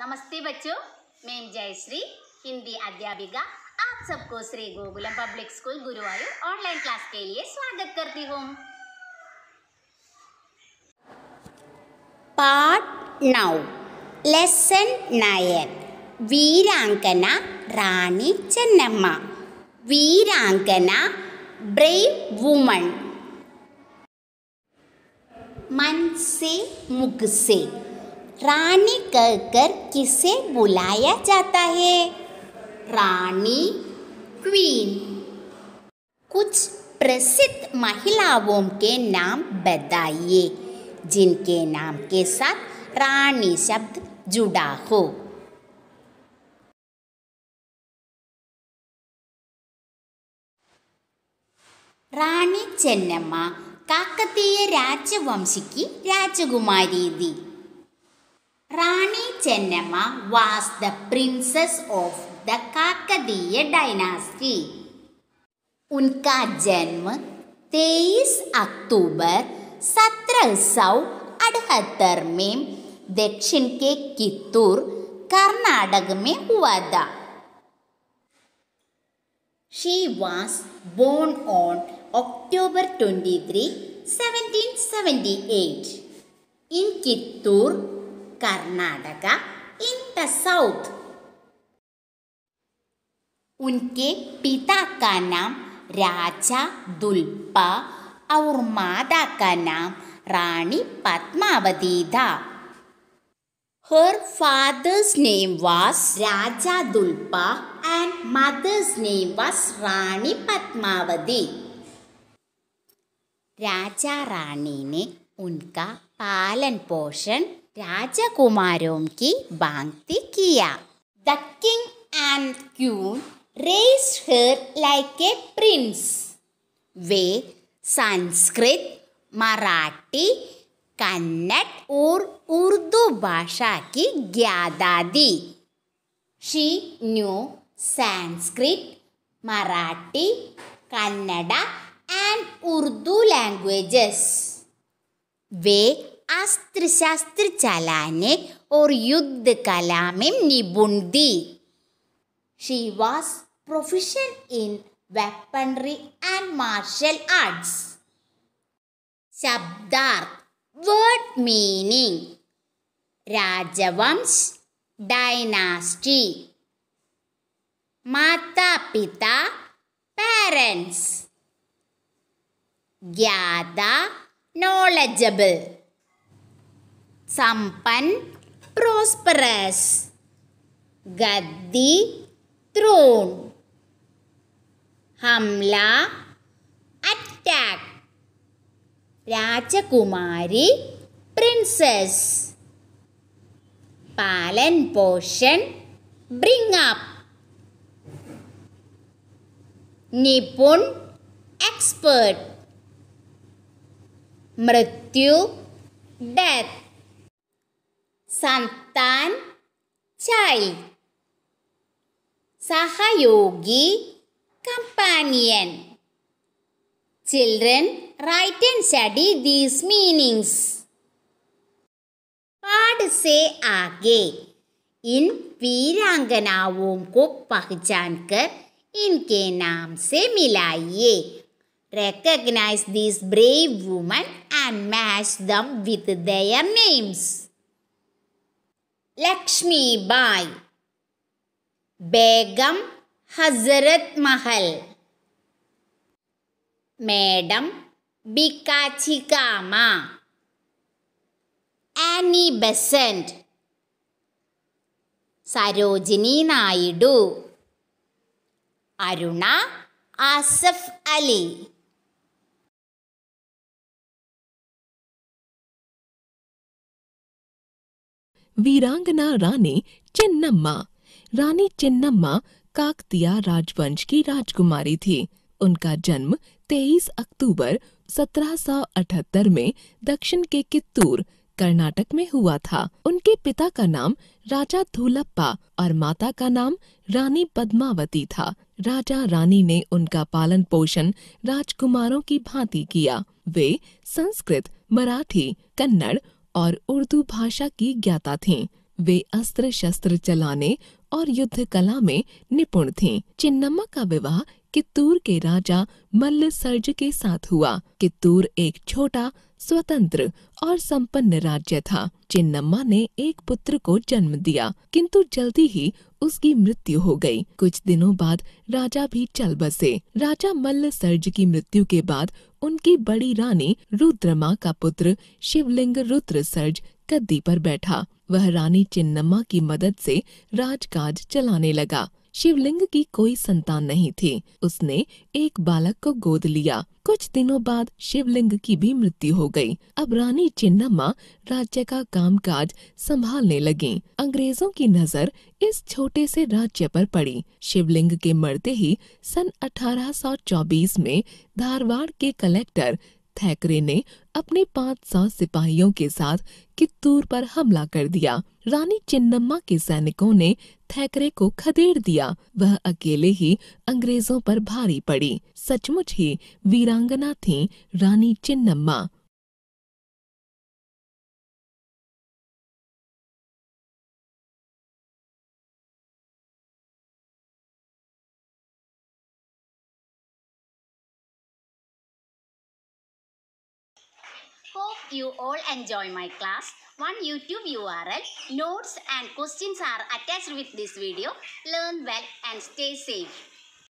नमस्ते बच्चों मैं जयश्री हिंदी अध्यापिका आप सबको Shri Gokulam public school Guruvayur online class के लिए स्वागत करती हूँ पार्ट नौ लेसन वीरांगना रानी चन्नम्मा वीरांगना ब्रेव वुमन मन से മൻസേ से रानी कहकर किसे बुलाया जाता है रानी क्वीन कुछ प्रसिद्ध महिलाओं के नाम बताइए जिनके नाम के साथ रानी शब्द जुड़ा हो रानी चेन्नम्मा काकतीय राजवंश की राजकुमारी दी Rani Chennamma was the princess of the Kakadiya dynasty. Unka janm 23 October 1778 mein Dakshin ke Kittur, Karnataka mein hua tha. She was born on October 23, 1778 in Kittur, Karnataka in the south. उनके पिता का नाम राजा दुल्पा और माता का नाम रानी पद्मावती था Her father's name was Raja Dulpa and mother's name was Rani Padmavati. राजा रानी ने उनका पालन पोषण राजकुमारों की भांति किया the king and queen raised her like a prince वे संस्कृत मराठी कन्नड़ और उर्दू भाषा की ज्ञाता the she knew Sanskrit Marathi Kannada and Urdu languages वे अस्त्र शास्त्र चलाने और युद्ध कला में निपुण थी she was proficient in weaponry and martial arts. ശബ്ദാർത്ഥ് വേർഡ് മീനിങ് രാജവംശ് ഡൈനാസ്റ്റി മാതാപിത പാരൻസ് ജ്ഞാത knowledgeable Sampan prosperous. ganti the throne. Hamla attack. raja kumari princess. Palan portion bring up. Nipun expert. Mrityu death. chai, Saha yogi, companion children write and study these meanings पाठ से आगे इन वीरांगनाओं ko पहचान kar, इनके नाम से मिलाइए recognize these brave women and match them with their names. Lakshmi Bai Begum Hazrat Mahal Madam Bikachikama Annie Besant Sarojini Naidu Aruna Asaf Ali वीरांगना रानी चिन्नम्मा रानी चिन्नम्मा काकतिया राजवंश की राजकुमारी थी उनका जन्म 23 अक्टूबर 1778 में दक्षिण के कित्तूर कर्नाटक में हुआ था उनके पिता का नाम राजा धूलप्पा और माता का नाम रानी पद्मावती था राजा रानी ने उनका पालन पोषण राजकुमारों की भांति किया वे संस्कृत मराठी कन्नड़ और उर्दू भाषा की ज्ञाता थीं। वे अस्त्र शस्त्र चलाने और युद्ध कला में निपुण थीं। चिन्नम्मा का विवाह कित्तूर के राजा मल्ल सर्ज के साथ हुआ कित्तूर एक छोटा स्वतंत्र और संपन्न राज्य था चिन्नम्मा ने एक पुत्र को जन्म दिया किंतु जल्दी ही उसकी मृत्यु हो गई। कुछ दिनों बाद राजा भी चल बसे राजा मल्ल सर्ज की मृत्यु के बाद उनकी बड़ी रानी रुद्रमा का पुत्र शिवलिंग रुद्र सर्ज गद्दी पर बैठा वह रानी चिन्नम्मा की मदद से राजकाज चलाने लगा शिवलिंग की कोई संतान नहीं थी उसने एक बालक को गोद लिया कुछ दिनों बाद शिवलिंग की भी मृत्यु हो गई। अब रानी चिन्नम्मा राज्य का कामकाज संभालने लगी अंग्रेजों की नजर इस छोटे से राज्य पर पड़ी शिवलिंग के मरते ही सन 1824 में धारवाड़ के कलेक्टर थैकरे ने अपने 500 सिपाहियों के साथ कित्तूर पर हमला कर दिया रानी चिन्नम्मा के सैनिकों ने थैकरे को खदेड़ दिया वह अकेले ही अंग्रेजों पर भारी पड़ी सचमुच ही वीरांगना थी रानी Chinnamma you all enjoy my class, one YouTube URL, notes and questions are attached with this video. Learn well and stay safe.